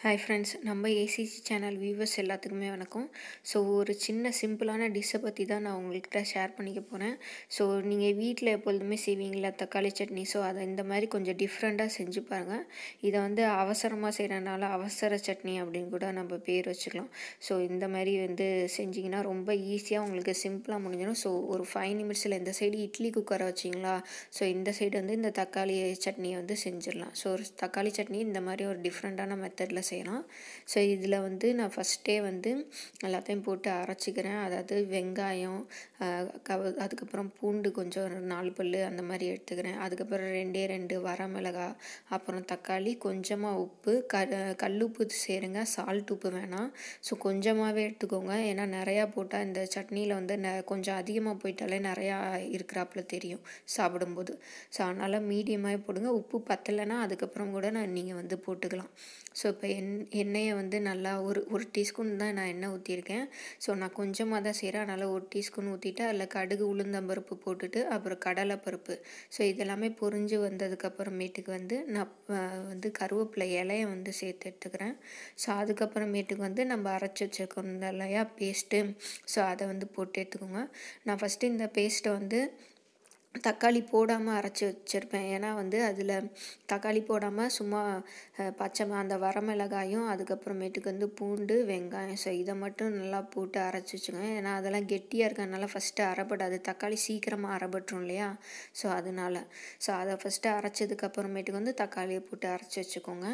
hi friends நம்ம ACC channel viewers எல்லாத்துக்குமே வணக்கம் ஸோ ஒரு சின்ன சிம்பிளான டிஷ்ஷை பற்றி தான் நான் உங்கள்கிட்ட ஷேர் பண்ணிக்க போகிறேன் ஸோ நீங்கள் வீட்டில் எப்பொழுதுமே செய்வீங்களா தக்காளி சட்னி ஸோ அதை இந்த மாதிரி கொஞ்சம் டிஃப்ரெண்ட்டாக செஞ்சு பாருங்கள் இதை வந்து அவசரமாக செய்கிறனால அவசர சட்னி அப்படின்னு கூட நம்ம பேர் வச்சுக்கலாம் ஸோ இந்த மாதிரி வந்து செஞ்சிங்கன்னா ரொம்ப ஈஸியாக உங்களுக்கு சிம்பிளாக முடிஞ்சிடும் ஸோ ஒரு ஃபைவ் நிமிட்ஸில் இந்த சைடு இட்லி குக்கரை வச்சிங்களா ஸோ இந்த சைடு வந்து இந்த தக்காளி சட்னியை வந்து செஞ்சிடலாம் ஸோ ஒரு தக்காளி சட்னி இந்த மாதிரி ஒரு டிஃப்ரெண்ட்டான மெத்தடில் செய்யலாம் ஸோ இதில் வந்து நான் ஃபஸ்ட்டே வந்து எல்லாத்தையும் போட்டு அரைச்சிக்கிறேன் அதாவது வெங்காயம் கவ அதுக்கப்புறம் பூண்டு கொஞ்சம் நாலு பல் அந்த மாதிரி எடுத்துக்கிறேன் அதுக்கப்புறம் ரெண்டே ரெண்டு வரமிளகா அப்புறம் தக்காளி கொஞ்சமாக உப்பு க கல்லுப்பு சேருங்க சால்ட் உப்பு வேணாம் ஸோ கொஞ்சமாகவே எடுத்துக்கோங்க ஏன்னா நிறையா போட்டால் இந்த சட்னியில் வந்து ந கொஞ்சம் அதிகமாக போயிட்டாலே நிறையா இருக்கிறாப்புல தெரியும் சாப்பிடும்போது ஸோ அதனால் மீடியமாகவே போடுங்க உப்பு பத்தலைன்னா அதுக்கப்புறம் கூட நான் நீங்கள் வந்து போட்டுக்கலாம் ஸோ இப்போ எண் எண்ணெயை வந்து நல்லா ஒரு ஒரு டீஸ்பூன் தான் நான் எண்ணெய் ஊற்றியிருக்கேன் ஸோ நான் கொஞ்சமாக தான் செய்கிறேன் அதனால் ஒரு டீஸ்பூன் ஊற்றிட்டு அதில் கடுகு உளுந்தம்பருப்பு போட்டுட்டு அப்புறம் கடலை பருப்பு ஸோ இதெல்லாமே பொரிஞ்சு வந்ததுக்கப்புறமேட்டுக்கு வந்து நான் வந்து கருவேப்பிலை இலையை வந்து சேர்த்து எடுத்துக்கிறேன் ஸோ அதுக்கப்புறமேட்டுக்கு வந்து நம்ம அரைச்சி வச்சுருக்கோம் இல்லையா பேஸ்ட்டு ஸோ அதை வந்து போட்டு எடுத்துக்கோங்க நான் ஃபஸ்ட்டு இந்த பேஸ்ட்டை வந்து தக்காளி போடாமல் அரைச்சி வச்சுருப்பேன் ஏன்னா வந்து அதில் தக்காளி போடாமல் சும்மா பச்சை அந்த வரமிளகாயும் அதுக்கப்புறமேட்டுக்கு வந்து பூண்டு வெங்காயம் ஸோ இதை மட்டும் நல்லா போட்டு அரைச்சி வச்சுக்கோங்க ஏன்னா அதெல்லாம் கெட்டியாக இருக்கிறதுனால ஃபஸ்ட்டு அரைப்படாது தக்காளி சீக்கிரமாக அரைப்பட்டுரும் இல்லையா ஸோ அதனால் ஸோ அதை ஃபஸ்ட்டு அரைச்சதுக்கப்புறமேட்டுக்கு வந்து தக்காளியை போட்டு அரைச்சி வச்சுக்கோங்க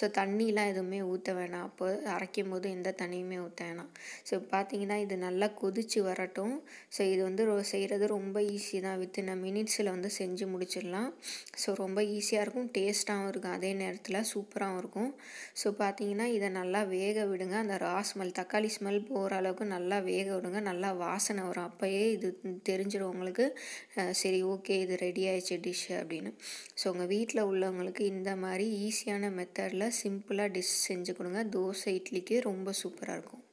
ஸோ தண்ணிலாம் எதுவுமே ஊற்ற வேணாம் அப்போ அரைக்கும் போது எந்த தண்ணியுமே ஊற்ற வேணாம் ஸோ பார்த்தீங்கன்னா இது நல்லா கொதித்து வரட்டும் ஸோ இது வந்து செய்கிறது ரொம்ப ஈஸி தான் வித்து சின்ன மினிட்ஸில் வந்து செஞ்சு முடிச்சிடலாம் ஸோ ரொம்ப ஈஸியாக இருக்கும் டேஸ்ட்டாகவும் இருக்கும் அதே நேரத்தில் சூப்பராகவும் இருக்கும் ஸோ பார்த்தீங்கன்னா இதை நல்லா வேக விடுங்க அந்த ரா ஸ்மெல் தக்காளி ஸ்மெல் போகிற அளவுக்கு நல்லா வேக விடுங்க நல்லா வாசனை வரும் அப்போயே இது தெரிஞ்சிடும் உங்களுக்கு சரி ஓகே இது ரெடி ஆயிடுச்சு டிஷ் அப்படின்னு ஸோ உங்கள் வீட்டில் உள்ளவங்களுக்கு இந்த மாதிரி ஈஸியான மெத்தடில் சிம்பிளாக டிஷ் செஞ்சு கொடுங்க தோசை இட்லிக்கு ரொம்ப சூப்பராக இருக்கும்